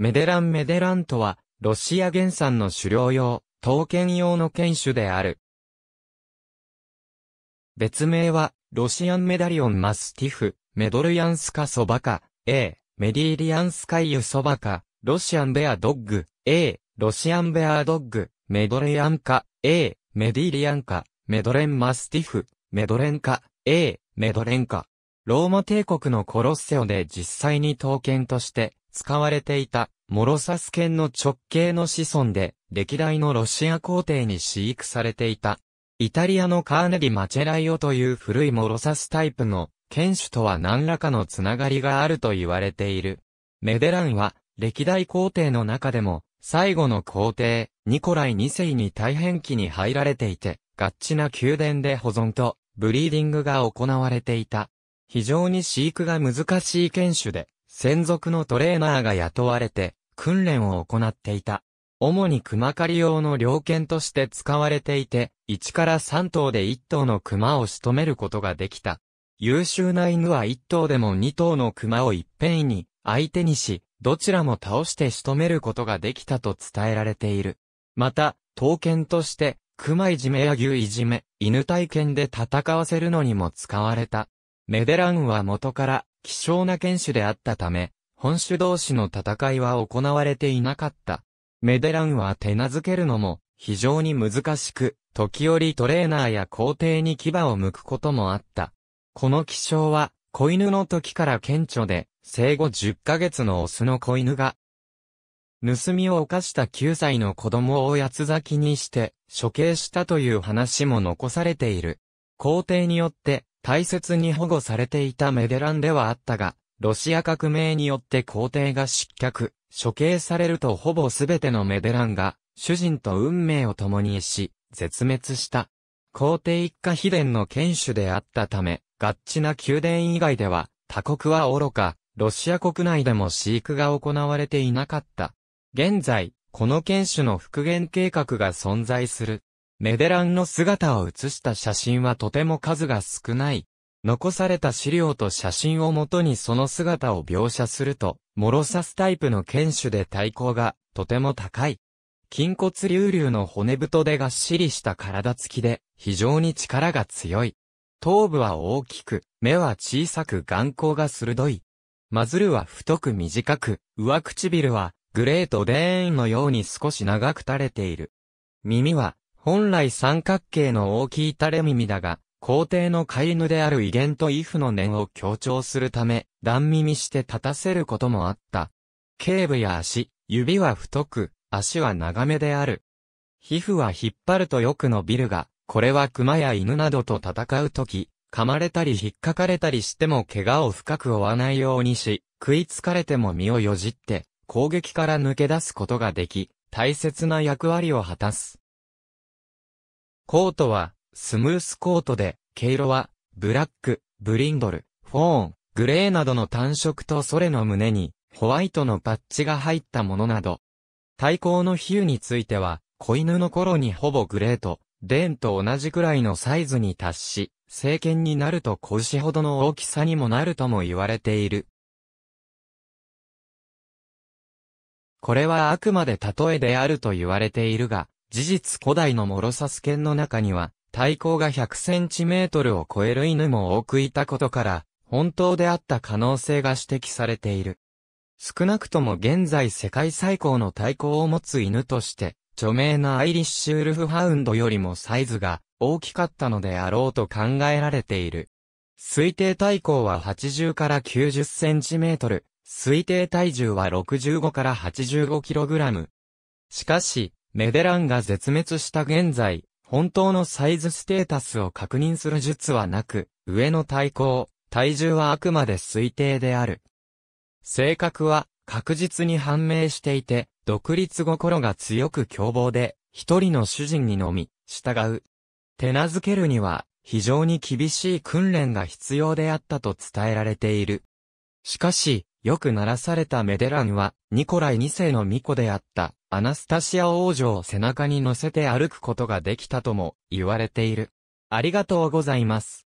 メデランメデランとは、ロシア原産の狩猟用、刀剣用の犬種である。別名は、ロシアンメダリオンマスティフ、メドルヤンスカソバカ、A、メディリアンスカイユソバカ、ロシアンベアドッグ、A、ロシアンベアドッグ、メドレヤンカ、A、メディリアンカ、メドレンマスティフ、メドレンカ、A、メドレンカ。ローマ帝国のコロッセオで実際に刀剣として使われていた、モロサス犬の直系の子孫で、歴代のロシア皇帝に飼育されていた。イタリアのカーネィ・マチェライオという古いモロサスタイプの犬種とは何らかのつながりがあると言われている。メデランは、歴代皇帝の中でも、最後の皇帝、ニコライ2世に大変期に入られていて、ガッチな宮殿で保存と、ブリーディングが行われていた。非常に飼育が難しい犬種で、専属のトレーナーが雇われて、訓練を行っていた。主に熊狩り用の猟犬として使われていて、1から3頭で1頭の熊を仕留めることができた。優秀な犬は1頭でも2頭の熊を一遍に相手にし、どちらも倒して仕留めることができたと伝えられている。また、刀剣として、熊いじめや牛いじめ、犬体験で戦わせるのにも使われた。メデランは元から希少な剣種であったため、本種同士の戦いは行われていなかった。メデランは手なずけるのも非常に難しく、時折トレーナーや皇帝に牙を剥くこともあった。この気象は、子犬の時から顕著で、生後10ヶ月のオスの子犬が、盗みを犯した9歳の子供を八つ咲きにして、処刑したという話も残されている。皇帝によって、大切に保護されていたメデランではあったが、ロシア革命によって皇帝が失脚、処刑されるとほぼすべてのメデランが、主人と運命を共にし、絶滅した。皇帝一家秘伝の剣手であったため、合致な宮殿以外では、他国は愚か、ロシア国内でも飼育が行われていなかった。現在、この犬種の復元計画が存在する。メデランの姿を写した写真はとても数が少ない。残された資料と写真をもとにその姿を描写すると、モロサスタイプの犬種で体高がとても高い。筋骨隆々の骨太でがっしりした体つきで、非常に力が強い。頭部は大きく、目は小さく眼光が鋭い。マズルは太く短く、上唇はグレートデーンのように少し長く垂れている。耳は本来三角形の大きい垂れ耳だが、皇帝の飼い犬である威厳と威風の念を強調するため、断耳して立たせることもあった。頸部や足、指は太く、足は長めである。皮膚は引っ張るとよく伸びるが、これは熊や犬などと戦うとき、噛まれたり引っかかれたりしても怪我を深く負わないようにし、食いつかれても身をよじって、攻撃から抜け出すことができ、大切な役割を果たす。コートは、スムースコートで、毛色は、ブラック、ブリンドル、フォーン、グレーなどの単色とソレの胸に、ホワイトのパッチが入ったものなど。対抗の比喩については、子犬の頃にほぼグレーと、レーンと同じくらいのサイズに達し、聖剣になると子牛ほどの大きさにもなるとも言われている。これはあくまで例えであると言われているが、事実古代のモロサス犬の中には、体高が100センチメートルを超える犬も多くいたことから、本当であった可能性が指摘されている。少なくとも現在世界最高の体高を持つ犬として、著名なアイリッシュウルフハウンドよりもサイズが大きかったのであろうと考えられている。推定体高は80から90センチメートル、推定体重は65から85キログラム。しかし、メデランが絶滅した現在、本当のサイズステータスを確認する術はなく、上の体高、体重はあくまで推定である。性格は確実に判明していて、独立心が強く凶暴で、一人の主人にのみ、従う。手なずけるには、非常に厳しい訓練が必要であったと伝えられている。しかし、よく鳴らされたメデランは、ニコライ2世の巫女であった、アナスタシア王女を背中に乗せて歩くことができたとも言われている。ありがとうございます。